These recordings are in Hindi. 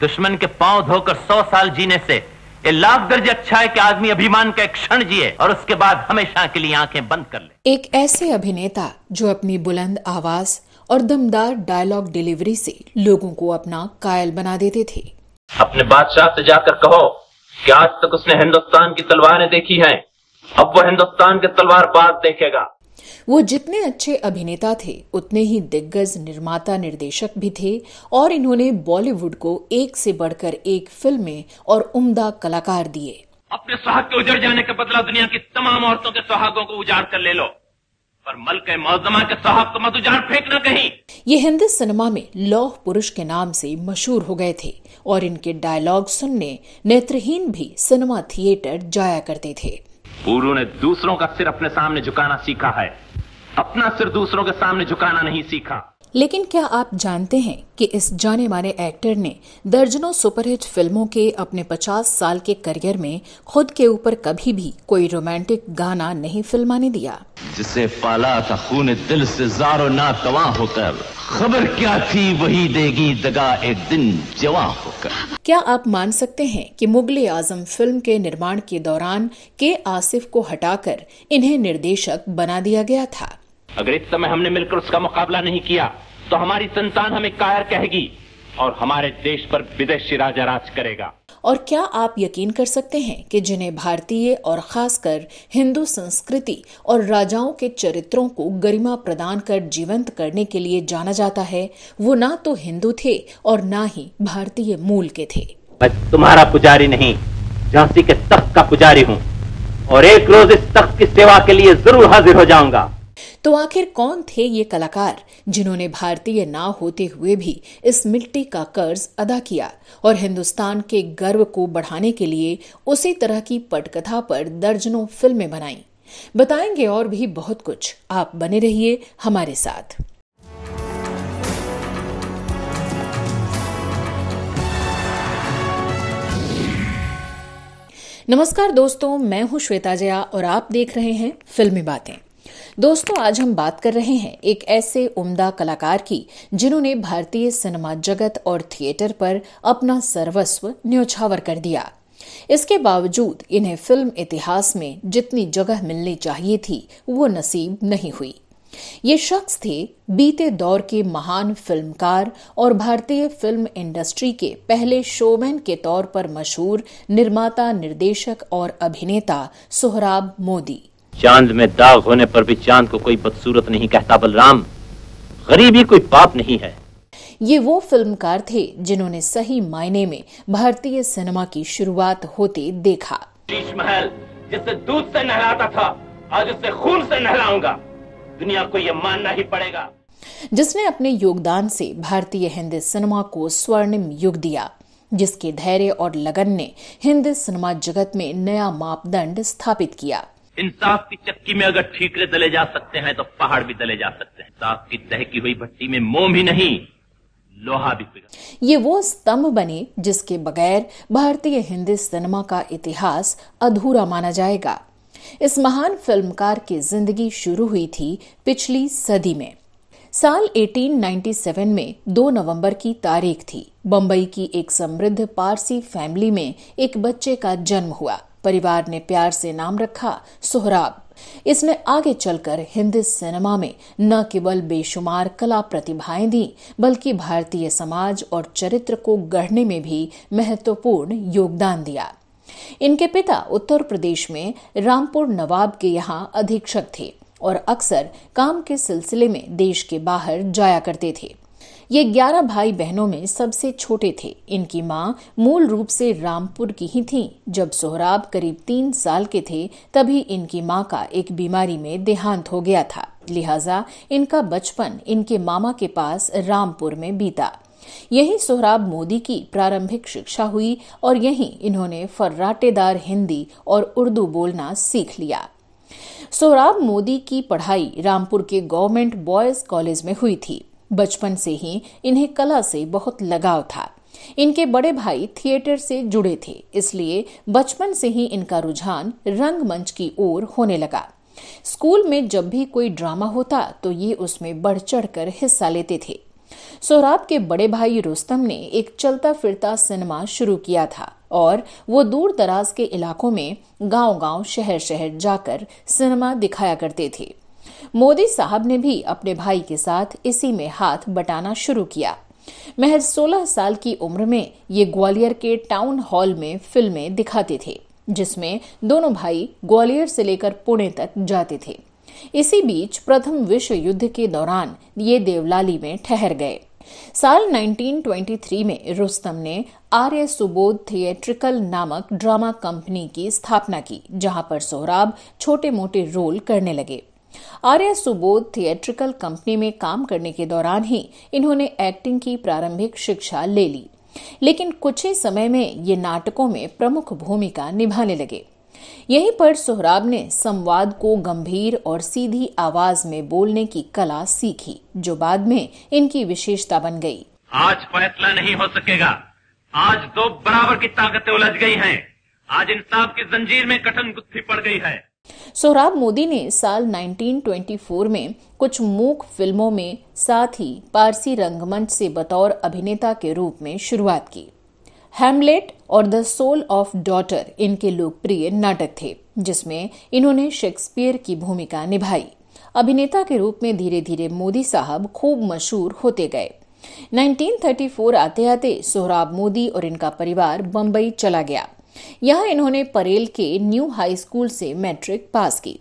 दुश्मन के पांव धोकर सौ साल जीने से ये लाभ दर्ज अच्छा है कि आदमी अभिमान का एक क्षण जिए और उसके बाद हमेशा के लिए आंखें बंद कर ले एक ऐसे अभिनेता जो अपनी बुलंद आवाज और दमदार डायलॉग डिलीवरी से लोगों को अपना कायल बना देते थे अपने बादशाह से जाकर कहो कि आज तक उसने हिंदुस्तान की तलवारें देखी हैं अब वो हिंदुस्तान के तलवार बाद देखेगा वो जितने अच्छे अभिनेता थे उतने ही दिग्गज निर्माता निर्देशक भी थे और इन्होंने बॉलीवुड को एक से बढ़कर एक फिल्में और उम्दा कलाकार दिए अपने सुहाग के उजड़ जाने का बदला दुनिया की तमाम औरतों के सुहागों को उजाड़ कर ले लो पर के मौजमा के सुहाग को मत उजाड़ फेंकना कहीं ये हिंदी सिनेमा में लौह पुरुष के नाम से मशहूर हो गए थे और इनके डायलॉग सुनने नेत्रहीन भी सिनेमा थिएटर जाया करते थे पूरू ने दूसरों का सिर अपने सामने झुकाना सीखा है अपना सिर दूसरों के सामने झुकाना नहीं सीखा लेकिन क्या आप जानते हैं कि इस जाने माने एक्टर ने दर्जनों सुपरहिट फिल्मों के अपने 50 साल के करियर में खुद के ऊपर कभी भी कोई रोमांटिक गाना नहीं फिल्माने दिया जिसे पाला था खून दिल से जारो ना तवा होकर खबर क्या थी वही देगी दगा एक दिन जवा होकर क्या आप मान सकते हैं कि मुगल आजम फिल्म के निर्माण के दौरान के आसिफ को हटाकर इन्हें निर्देशक बना दिया गया था अगर इस समय हमने मिलकर उसका मुकाबला नहीं किया तो हमारी संतान हमें कायर कहेगी और हमारे देश पर विदेशी राजा राज करेगा और क्या आप यकीन कर सकते हैं कि जिन्हें भारतीय और खासकर हिंदू संस्कृति और राजाओं के चरित्रों को गरिमा प्रदान कर जीवंत करने के लिए जाना जाता है वो ना तो हिंदू थे और ना ही भारतीय मूल के थे मैं तुम्हारा पुजारी नहीं झांसी के तख्त का पुजारी हूँ और एक रोज इस तख्त की सेवा के लिए जरूर हाजिर हो जाऊंगा तो आखिर कौन थे ये कलाकार जिन्होंने भारतीय ना होते हुए भी इस मिट्टी का कर्ज अदा किया और हिंदुस्तान के गर्व को बढ़ाने के लिए उसी तरह की पटकथा पर दर्जनों फिल्में बनाई बताएंगे और भी बहुत कुछ आप बने रहिए हमारे साथ नमस्कार दोस्तों मैं हूं श्वेता जया और आप देख रहे हैं फिल्मी बातें दोस्तों आज हम बात कर रहे हैं एक ऐसे उम्दा कलाकार की जिन्होंने भारतीय सिनेमा जगत और थिएटर पर अपना सर्वस्व न्योछावर कर दिया इसके बावजूद इन्हें फिल्म इतिहास में जितनी जगह मिलनी चाहिए थी वो नसीब नहीं हुई ये शख्स थे बीते दौर के महान फिल्मकार और भारतीय फिल्म इंडस्ट्री के पहले शोमैन के तौर पर मशहूर निर्माता निर्देशक और अभिनेता सोहराब मोदी चांद में दाग होने पर भी चांद को कोई बदसूरत नहीं कहता बलराम गरीबी कोई पाप नहीं है ये वो फिल्मकार थे जिन्होंने सही मायने में भारतीय सिनेमा की शुरुआत होते देखा शीश महल जिससे दूध से नहलाता था आज उससे खून से नहलाऊंगा दुनिया को ये मानना ही पड़ेगा जिसने अपने योगदान से भारतीय हिंदी सिनेमा को स्वर्णिम युग दिया जिसके धैर्य और लगन ने हिंदी सिनेमा जगत में नया मापदंड स्थापित किया इंसाफ की चक्की में अगर ठीकरे दले जा सकते हैं तो पहाड़ भी दले जा सकते हैं इंसाफ की दहकी हुई भट्टी में मोम ही नहीं लोहा भी पिघल ये वो स्तंभ बने जिसके बगैर भारतीय हिंदी सिनेमा का इतिहास अधूरा माना जाएगा इस महान फिल्मकार की जिंदगी शुरू हुई थी पिछली सदी में साल 1897 में 2 नवंबर की तारीख थी बम्बई की एक समृद्ध पारसी फैमिली में एक बच्चे का जन्म हुआ परिवार ने प्यार से नाम रखा सोहराब इसने आगे चलकर हिंदी सिनेमा में न केवल बेशुमार कला प्रतिभाएं दी बल्कि भारतीय समाज और चरित्र को गढ़ने में भी महत्वपूर्ण योगदान दिया इनके पिता उत्तर प्रदेश में रामपुर नवाब के यहाँ अधीक्षक थे और अक्सर काम के सिलसिले में देश के बाहर जाया करते थे ये ग्यारह भाई बहनों में सबसे छोटे थे इनकी माँ मूल रूप से रामपुर की ही थी जब सोहराब करीब तीन साल के थे तभी इनकी माँ का एक बीमारी में देहांत हो गया था लिहाजा इनका बचपन इनके मामा के पास रामपुर में बीता यही सोहराब मोदी की प्रारंभिक शिक्षा हुई और यहीं इन्होंने फर्राटेदार हिंदी और उर्दू बोलना सीख लिया सोहराब मोदी की पढ़ाई रामपुर के गवर्नमेंट बॉयज कॉलेज में हुई थी बचपन से ही इन्हें कला से बहुत लगाव था इनके बड़े भाई थिएटर से जुड़े थे इसलिए बचपन से ही इनका रुझान रंगमंच की ओर होने लगा स्कूल में जब भी कोई ड्रामा होता तो ये उसमें बढ़ चढ़कर हिस्सा लेते थे सोहराब के बड़े भाई रोस्तम ने एक चलता फिरता सिनेमा शुरू किया था और वो दूर दराज के इलाकों में गांव गांव शहर शहर जाकर सिनेमा दिखाया करते थे मोदी साहब ने भी अपने भाई के साथ इसी में हाथ बटाना शुरू किया महज 16 साल की उम्र में ये ग्वालियर के टाउन हॉल में फिल्में दिखाते थे जिसमें दोनों भाई ग्वालियर से लेकर पुणे तक जाते थे इसी बीच प्रथम विश्व युद्ध के दौरान ये देवलाली में ठहर गए साल 1923 में रुस्तम ने आर्य सुबोध थिएट्रिकल नामक ड्रामा कंपनी की स्थापना की जहां पर सोहराब छोटे मोटे रोल करने लगे आर्य सुबोध थिएट्रिकल कंपनी में काम करने के दौरान ही इन्होंने एक्टिंग की प्रारंभिक शिक्षा ले ली लेकिन कुछ ही समय में ये नाटकों में प्रमुख भूमिका निभाने लगे यहीं पर सोहराब ने संवाद को गंभीर और सीधी आवाज में बोलने की कला सीखी जो बाद में इनकी विशेषता बन गई आज फैसला नहीं हो सकेगा आज दो बराबर की ताकतें उलझ गई हैं। आज इंसाफ की जंजीर में कठिन गुत्थी पड़ गई है सोहराब मोदी ने साल 1924 में कुछ मूक फिल्मों में साथ ही पारसी रंगमंच से बतौर अभिनेता के रूप में शुरुआत की हेमलेट और द सोल ऑफ डॉटर इनके लोकप्रिय नाटक थे जिसमें इन्होंने शेक्सपियर की भूमिका निभाई अभिनेता के रूप में धीरे धीरे मोदी साहब खूब मशहूर होते गए 1934 आते आते सोहराब मोदी और इनका परिवार बम्बई चला गया यहाँ इन्होंने परेल के न्यू हाई स्कूल से मैट्रिक पास की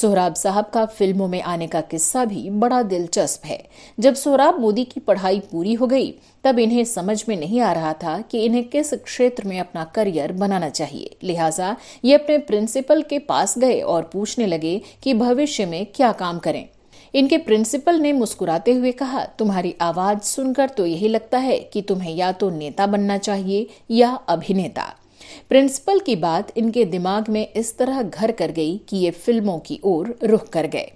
सोहराब साहब का फिल्मों में आने का किस्सा भी बड़ा दिलचस्प है जब सोहराब मोदी की पढ़ाई पूरी हो गई तब इन्हें समझ में नहीं आ रहा था कि इन्हें किस क्षेत्र में अपना करियर बनाना चाहिए लिहाजा ये अपने प्रिंसिपल के पास गए और पूछने लगे कि भविष्य में क्या काम करें इनके प्रिंसिपल ने मुस्कुराते हुए कहा तुम्हारी आवाज सुनकर तो यही लगता है कि तुम्हें या तो नेता बनना चाहिए या अभिनेता प्रिंसिपल की बात इनके दिमाग में इस तरह घर कर गई कि ये फिल्मों की ओर रुख कर गए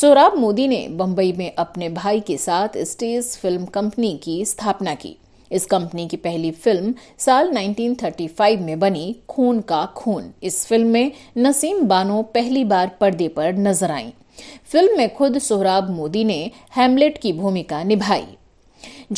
सोराब मोदी ने बम्बई में अपने भाई के साथ स्टेज फिल्म कंपनी की स्थापना की इस कंपनी की पहली फिल्म साल 1935 में बनी खून का खून इस फिल्म में नसीम बानो पहली बार पर्दे पर नजर आईं। फिल्म में खुद सोहराब मोदी ने हेमलेट की भूमिका निभाई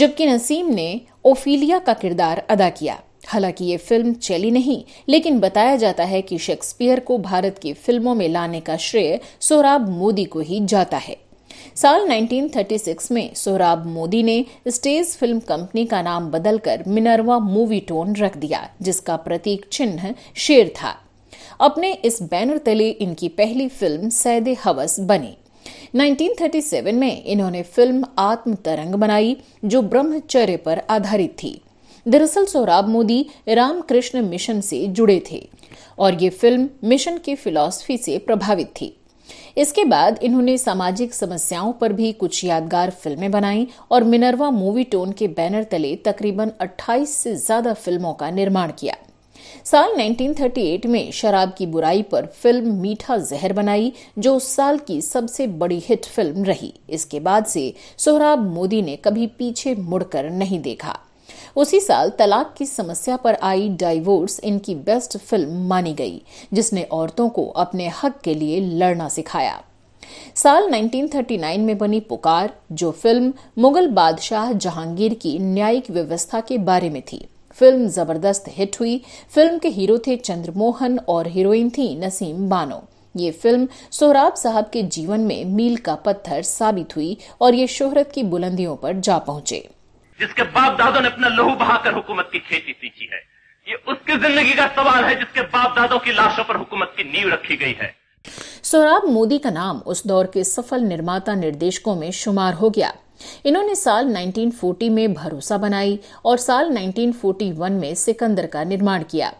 जबकि नसीम ने ओफीलिया का किरदार अदा किया हालांकि ये फिल्म चली नहीं लेकिन बताया जाता है कि शेक्सपियर को भारत की फिल्मों में लाने का श्रेय सोराब मोदी को ही जाता है साल 1936 में सोराब मोदी ने स्टेज फिल्म कंपनी का नाम बदलकर मिनरवा मूवी टोन रख दिया जिसका प्रतीक चिन्ह शेर था अपने इस बैनर तले इनकी पहली फिल्म सैदे हवस बनी 1937 में इन्होंने फिल्म आत्म तरंग बनाई जो ब्रह्मचर्य पर आधारित थी दरअसल सोराब मोदी रामकृष्ण मिशन से जुड़े थे और ये फिल्म मिशन की फिलॉसफी से प्रभावित थी इसके बाद इन्होंने सामाजिक समस्याओं पर भी कुछ यादगार फिल्में बनाई और मिनरवा मूवी टोन के बैनर तले तकरीबन 28 से ज्यादा फिल्मों का निर्माण किया साल 1938 में शराब की बुराई पर फिल्म मीठा जहर बनाई जो उस साल की सबसे बड़ी हिट फिल्म रही इसके बाद से सोहराब मोदी ने कभी पीछे मुड़कर नहीं देखा उसी साल तलाक की समस्या पर आई डाइवोर्स इनकी बेस्ट फिल्म मानी गई जिसने औरतों को अपने हक के लिए लड़ना सिखाया साल 1939 में बनी पुकार जो फिल्म मुगल बादशाह जहांगीर की न्यायिक व्यवस्था के बारे में थी फिल्म जबरदस्त हिट हुई फिल्म के हीरो थे चंद्रमोहन और हीरोइन थी नसीम बानो ये फिल्म सोहराब साहब के जीवन में मील का पत्थर साबित हुई और ये शोहरत की बुलंदियों पर जा पहुंचे जिसके बाप दादों ने अपना लहू बहाकर हुकूमत की खेती सींची है ये उसकी जिंदगी का सवाल है जिसके बाप दादों की लाशों पर हुकूमत की नींव रखी गई है सोराब मोदी का नाम उस दौर के सफल निर्माता निर्देशकों में शुमार हो गया इन्होंने साल 1940 में भरोसा बनाई और साल 1941 में सिकंदर का निर्माण किया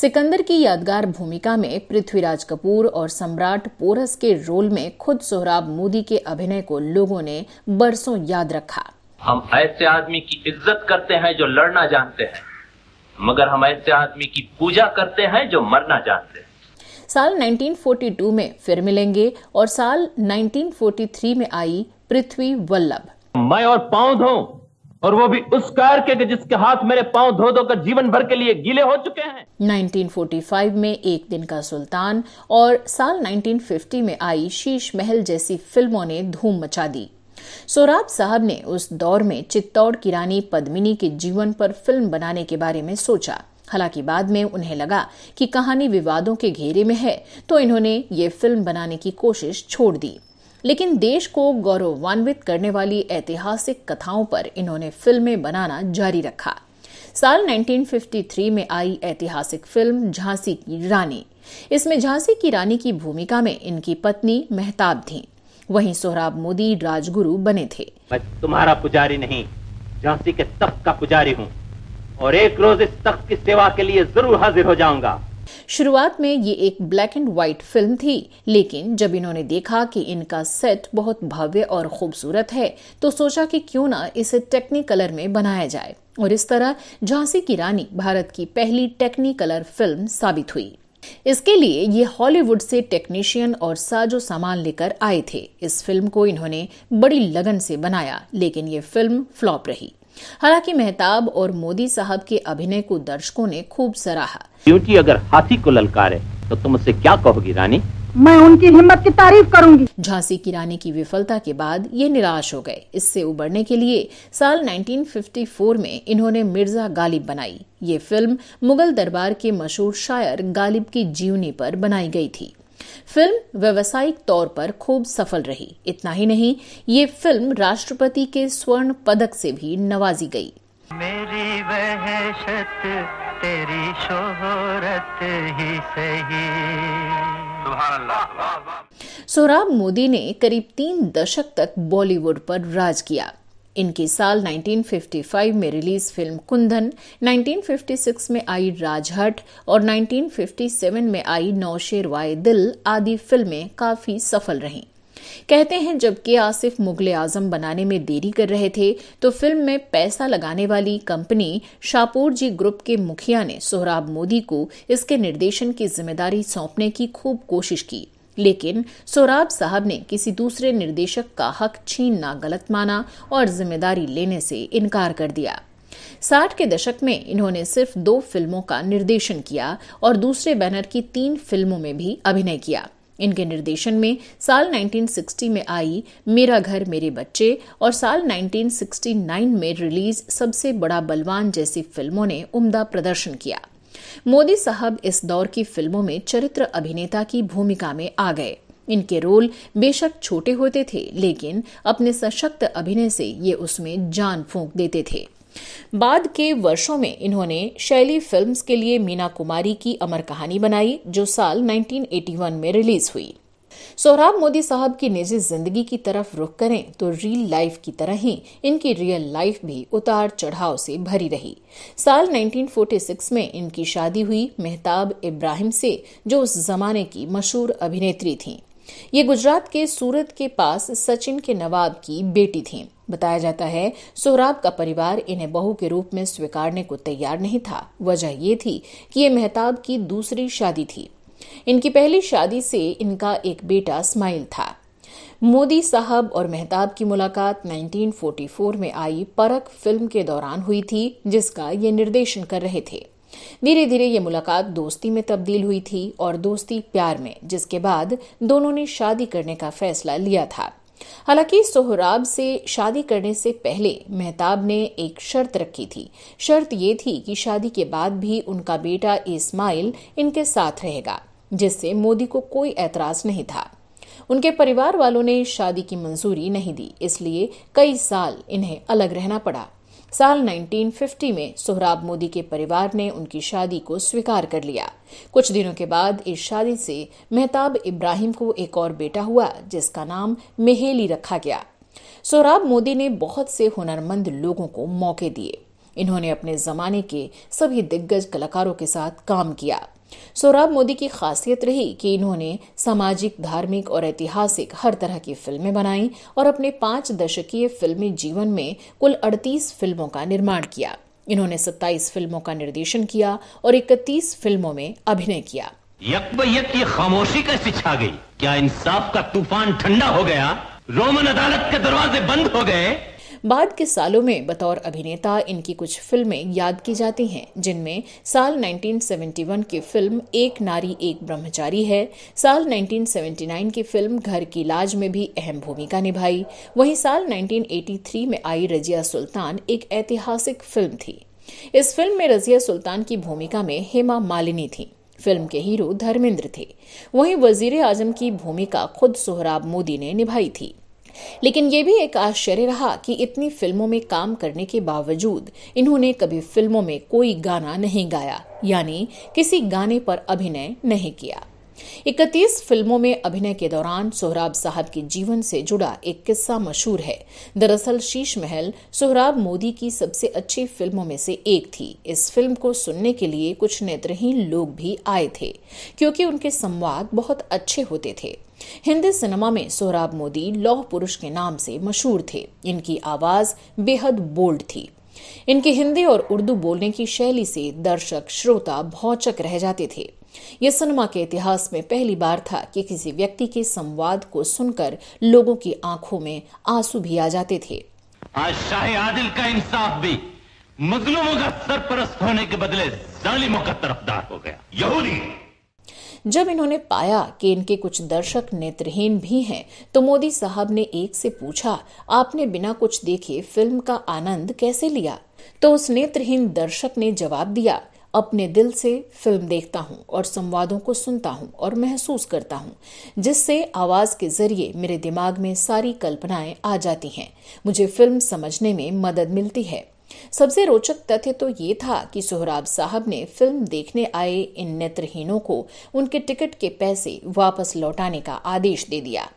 सिकंदर की यादगार भूमिका में पृथ्वीराज कपूर और सम्राट पोरस के रोल में खुद सोहराब मोदी के अभिनय को लोगों ने बरसों याद रखा हम ऐसे आदमी की इज्जत करते हैं जो लड़ना जानते हैं मगर हम ऐसे आदमी की पूजा करते हैं जो मरना जानते हैं साल 1942 में फिर मिलेंगे और साल 1943 में आई पृथ्वी वल्लभ मैं और पांव धो और वो भी उस कार के जिसके हाथ मेरे पांव धो धो कर जीवन भर के लिए गीले हो चुके हैं 1945 में एक दिन का सुल्तान और साल 1950 में आई शीश महल जैसी फिल्मों ने धूम मचा दी सोराब साहब ने उस दौर में चित्तौड़ की रानी पद्मिनी के जीवन पर फिल्म बनाने के बारे में सोचा हालांकि बाद में उन्हें लगा कि कहानी विवादों के घेरे में है तो इन्होंने ये फिल्म बनाने की कोशिश छोड़ दी लेकिन देश को गौरवान्वित करने वाली ऐतिहासिक कथाओं पर इन्होंने फिल्में बनाना जारी रखा साल 1953 में आई ऐतिहासिक फिल्म झांसी की रानी इसमें झांसी की रानी की भूमिका में इनकी पत्नी मेहताब थीं वहीं सोहराब मोदी राजगुरु बने थे मैं तुम्हारा पुजारी नहीं झांसी के तख्त का पुजारी हूँ और एक रोज इस तख्त की सेवा के लिए जरूर हाजिर हो जाऊंगा शुरुआत में ये एक ब्लैक एंड व्हाइट फिल्म थी लेकिन जब इन्होंने देखा कि इनका सेट बहुत भव्य और खूबसूरत है तो सोचा कि क्यों ना इसे टेक्नी कलर में बनाया जाए और इस तरह झांसी की रानी भारत की पहली टेक्नी कलर फिल्म साबित हुई इसके लिए ये हॉलीवुड से टेक्नीशियन और साजो सामान लेकर आए थे इस फिल्म को इन्होंने बड़ी लगन से बनाया लेकिन ये फिल्म फ्लॉप रही हालांकि मेहताब और मोदी साहब के अभिनय को दर्शकों ने खूब सराहा ब्यूटी अगर हाथी को ललकारे तो तुम उससे क्या कहोगी रानी मैं उनकी हिम्मत की तारीफ करूंगी झांसी की रानी की विफलता के बाद ये निराश हो गए इससे उबरने के लिए साल 1954 में इन्होंने मिर्जा गालिब बनाई ये फिल्म मुगल दरबार के मशहूर शायर गालिब की जीवनी पर बनाई गई थी फिल्म व्यवसायिक तौर पर खूब सफल रही इतना ही नहीं ये फिल्म राष्ट्रपति के स्वर्ण पदक से भी नवाजी गई मेरी तेरी शोहरत ही सही सोराब मोदी ने करीब तीन दशक तक बॉलीवुड पर राज किया इनकी साल 1955 में रिलीज फिल्म कुंदन 1956 में आई राजहट और 1957 में आई नौशेर वाय दिल आदि फिल्में काफी सफल रहीं कहते हैं जब के आसिफ मुगल आजम बनाने में देरी कर रहे थे तो फिल्म में पैसा लगाने वाली कंपनी शापोर जी ग्रुप के मुखिया ने सोहराब मोदी को इसके निर्देशन की जिम्मेदारी सौंपने की खूब कोशिश की लेकिन सोराब साहब ने किसी दूसरे निर्देशक का हक छीनना गलत माना और जिम्मेदारी लेने से इनकार कर दिया साठ के दशक में इन्होंने सिर्फ दो फिल्मों का निर्देशन किया और दूसरे बैनर की तीन फिल्मों में भी अभिनय किया इनके निर्देशन में साल 1960 में आई मेरा घर मेरे बच्चे और साल 1969 में रिलीज सबसे बड़ा बलवान जैसी फिल्मों ने उम्दा प्रदर्शन किया मोदी साहब इस दौर की फिल्मों में चरित्र अभिनेता की भूमिका में आ गए इनके रोल बेशक छोटे होते थे लेकिन अपने सशक्त अभिनय से ये उसमें जान फूंक देते थे बाद के वर्षों में इन्होंने शैली फिल्म्स के लिए मीना कुमारी की अमर कहानी बनाई जो साल 1981 में रिलीज हुई सोहराब मोदी साहब की निजी जिंदगी की तरफ रुख करें तो रियल लाइफ की तरह ही इनकी रियल लाइफ भी उतार चढ़ाव से भरी रही साल 1946 में इनकी शादी हुई मेहताब इब्राहिम से जो उस जमाने की मशहूर अभिनेत्री थीं। ये गुजरात के सूरत के पास सचिन के नवाब की बेटी थीं। बताया जाता है सोहराब का परिवार इन्हें बहू के रूप में स्वीकारने को तैयार नहीं था वजह यह थी कि ये मेहताब की दूसरी शादी थी इनकी पहली शादी से इनका एक बेटा स्माइल था मोदी साहब और मेहताब की मुलाकात 1944 में आई परख फिल्म के दौरान हुई थी जिसका ये निर्देशन कर रहे थे धीरे धीरे ये मुलाकात दोस्ती में तब्दील हुई थी और दोस्ती प्यार में जिसके बाद दोनों ने शादी करने का फैसला लिया था हालांकि सोहराब से शादी करने से पहले मेहताब ने एक शर्त रखी थी शर्त ये थी कि शादी के बाद भी उनका बेटा इस्माइल इनके साथ रहेगा जिससे मोदी को कोई ऐतराज नहीं था उनके परिवार वालों ने शादी की मंजूरी नहीं दी इसलिए कई साल इन्हें अलग रहना पड़ा साल 1950 में सोहराब मोदी के परिवार ने उनकी शादी को स्वीकार कर लिया कुछ दिनों के बाद इस शादी से मेहताब इब्राहिम को एक और बेटा हुआ जिसका नाम मेहेली रखा गया सोहराब मोदी ने बहुत से हुनरमंद लोगों को मौके दिए इन्होंने अपने जमाने के सभी दिग्गज कलाकारों के साथ काम किया सौरभ मोदी की खासियत रही कि इन्होंने सामाजिक धार्मिक और ऐतिहासिक हर तरह की फिल्में बनाई और अपने पांच दशकीय फिल्मी जीवन में कुल 38 फिल्मों का निर्माण किया इन्होंने 27 फिल्मों का निर्देशन किया और 31 फिल्मों में अभिनय किया खामोशी कैसे छा गई क्या इंसाफ का तूफान ठंडा हो गया रोमन अदालत के दरवाजे बंद हो गए बाद के सालों में बतौर अभिनेता इनकी कुछ फिल्में याद की जाती हैं जिनमें साल 1971 की फिल्म एक नारी एक ब्रह्मचारी है साल 1979 की फिल्म घर की लाज में भी अहम भूमिका निभाई वहीं साल 1983 में आई रजिया सुल्तान एक ऐतिहासिक फिल्म थी इस फिल्म में रजिया सुल्तान की भूमिका में हेमा मालिनी थी फिल्म के हीरो धर्मेंद्र थे वहीं वजीर आजम की भूमिका खुद सोहराब मोदी ने निभाई थी लेकिन ये भी एक आश्चर्य रहा कि इतनी फिल्मों में काम करने के बावजूद इन्होंने कभी फिल्मों में कोई गाना नहीं गाया यानी किसी गाने पर अभिनय नहीं किया इकतीस फिल्मों में अभिनय के दौरान सोहराब साहब के जीवन से जुड़ा एक किस्सा मशहूर है दरअसल शीश महल सोहराब मोदी की सबसे अच्छी फिल्मों में से एक थी इस फिल्म को सुनने के लिए कुछ नेत्रहीन लोग भी आए थे क्योंकि उनके संवाद बहुत अच्छे होते थे हिंदी सिनेमा में सोहराब मोदी लौह पुरुष के नाम से मशहूर थे इनकी आवाज बेहद बोल्ड थी इनके हिंदी और उर्दू बोलने की शैली से दर्शक श्रोता भौचक रह जाते थे यह सिनेमा के इतिहास में पहली बार था कि किसी व्यक्ति के संवाद को सुनकर लोगों की आंखों में आंसू भी आ जाते थे आज शाह आदिल का इंसाफ भी मजलूमों का सरपरस्त होने के बदले जालिमों का तरफदार हो गया यहूदी जब इन्होंने पाया कि इनके कुछ दर्शक नेत्रहीन भी हैं तो मोदी साहब ने एक से पूछा आपने बिना कुछ देखे फिल्म का आनंद कैसे लिया तो उस नेत्रहीन दर्शक ने जवाब दिया अपने दिल से फिल्म देखता हूँ और संवादों को सुनता हूँ और महसूस करता हूँ जिससे आवाज़ के जरिए मेरे दिमाग में सारी कल्पनाएं आ जाती हैं मुझे फिल्म समझने में मदद मिलती है सबसे रोचक तथ्य तो ये था कि सोहराब साहब ने फिल्म देखने आए इन नेत्रहीनों को उनके टिकट के पैसे वापस लौटाने का आदेश दे दिया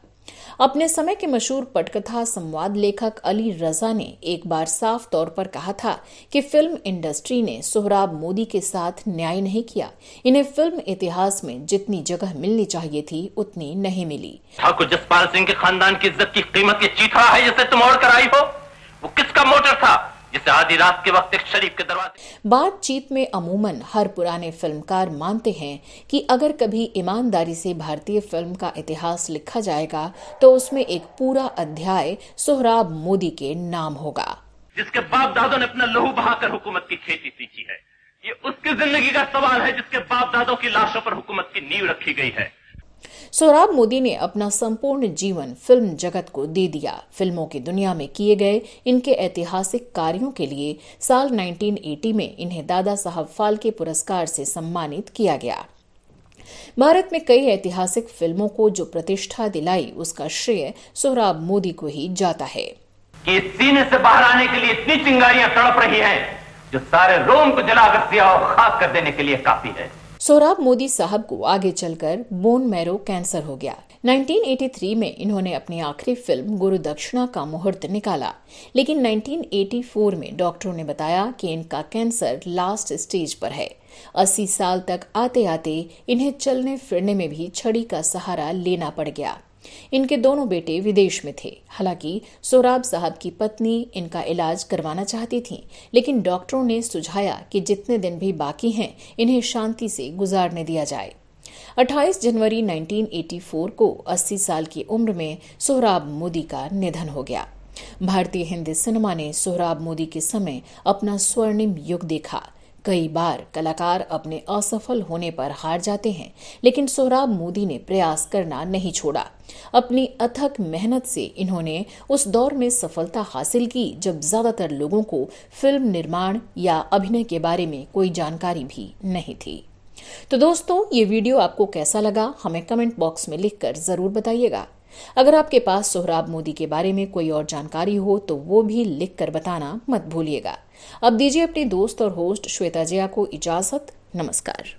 अपने समय के मशहूर पटकथा संवाद लेखक अली रजा ने एक बार साफ तौर पर कहा था कि फिल्म इंडस्ट्री ने सोहराब मोदी के साथ न्याय नहीं किया इन्हें फिल्म इतिहास में जितनी जगह मिलनी चाहिए थी उतनी नहीं मिली ठाकुर जसपाल सिंह के खानदान की इज्जत की कीमत ये चीखा है जिसे तुम और कराई हो वो किसका मोटर था जिसे आधी रात के वक्त एक शरीफ के दरवाजे बातचीत में अमूमन हर पुराने फिल्मकार मानते हैं कि अगर कभी ईमानदारी से भारतीय फिल्म का इतिहास लिखा जाएगा तो उसमें एक पूरा अध्याय सोहराब मोदी के नाम होगा जिसके बाप दादों ने अपना लहू बहाकर हुकूमत की खेती सींची है ये उसकी जिंदगी का सवाल है जिसके बाप दादों की लाशों पर हुकूमत की नींव रखी गई है सौरभ मोदी ने अपना संपूर्ण जीवन फिल्म जगत को दे दिया फिल्मों की दुनिया में किए गए इनके ऐतिहासिक कार्यों के लिए साल 1980 में इन्हें दादा साहब फाल्के पुरस्कार से सम्मानित किया गया भारत में कई ऐतिहासिक फिल्मों को जो प्रतिष्ठा दिलाई उसका श्रेय सौरभ मोदी को ही जाता है कि सीने से बाहर आने के लिए इतनी चिंगारियां तड़प रही हैं जो सारे रोम को जलाकर और खाक कर देने के लिए काफी है सोराब मोदी साहब को आगे चलकर बोन मैरो कैंसर हो गया 1983 में इन्होंने अपनी आखिरी फिल्म गुरु दक्षिणा का मुहूर्त निकाला लेकिन 1984 में डॉक्टरों ने बताया कि इनका कैंसर लास्ट स्टेज पर है 80 साल तक आते आते इन्हें चलने फिरने में भी छड़ी का सहारा लेना पड़ गया इनके दोनों बेटे विदेश में थे हालांकि सोराब साहब की पत्नी इनका इलाज करवाना चाहती थी लेकिन डॉक्टरों ने सुझाया कि जितने दिन भी बाकी हैं इन्हें शांति से गुजारने दिया जाए 28 जनवरी 1984 को 80 साल की उम्र में सोहराब मोदी का निधन हो गया भारतीय हिंदी सिनेमा ने सोहराब मोदी के समय अपना स्वर्णिम युग देखा कई बार कलाकार अपने असफल होने पर हार जाते हैं लेकिन सोहराब मोदी ने प्रयास करना नहीं छोड़ा अपनी अथक मेहनत से इन्होंने उस दौर में सफलता हासिल की जब ज्यादातर लोगों को फिल्म निर्माण या अभिनय के बारे में कोई जानकारी भी नहीं थी तो दोस्तों ये वीडियो आपको कैसा लगा हमें कमेंट बॉक्स में लिखकर जरूर बताइएगा अगर आपके पास सोहराब मोदी के बारे में कोई और जानकारी हो तो वो भी लिखकर बताना मत भूलिएगा अब दीजिए अपने दोस्त और होस्ट श्वेता जिया को इजाजत नमस्कार